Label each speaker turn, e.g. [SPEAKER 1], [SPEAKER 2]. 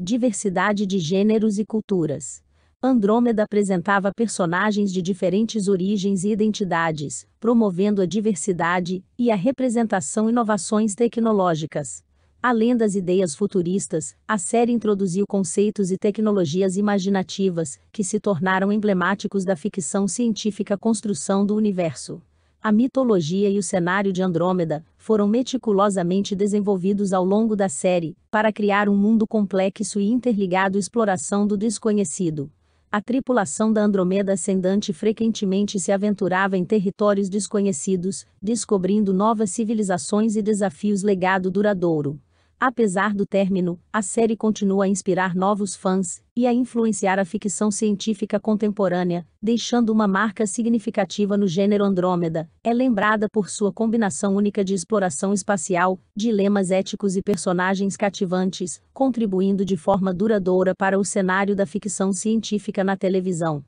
[SPEAKER 1] diversidade de gêneros e culturas. Andrômeda apresentava personagens de diferentes origens e identidades, promovendo a diversidade e a representação inovações tecnológicas. Além das ideias futuristas, a série introduziu conceitos e tecnologias imaginativas que se tornaram emblemáticos da ficção científica Construção do Universo. A mitologia e o cenário de Andrômeda foram meticulosamente desenvolvidos ao longo da série, para criar um mundo complexo e interligado exploração do desconhecido. A tripulação da Andromeda ascendente frequentemente se aventurava em territórios desconhecidos, descobrindo novas civilizações e desafios legado duradouro. Apesar do término, a série continua a inspirar novos fãs e a influenciar a ficção científica contemporânea, deixando uma marca significativa no gênero Andrômeda. É lembrada por sua combinação única de exploração espacial, dilemas éticos e personagens cativantes, contribuindo de forma duradoura para o cenário da ficção científica na
[SPEAKER 2] televisão.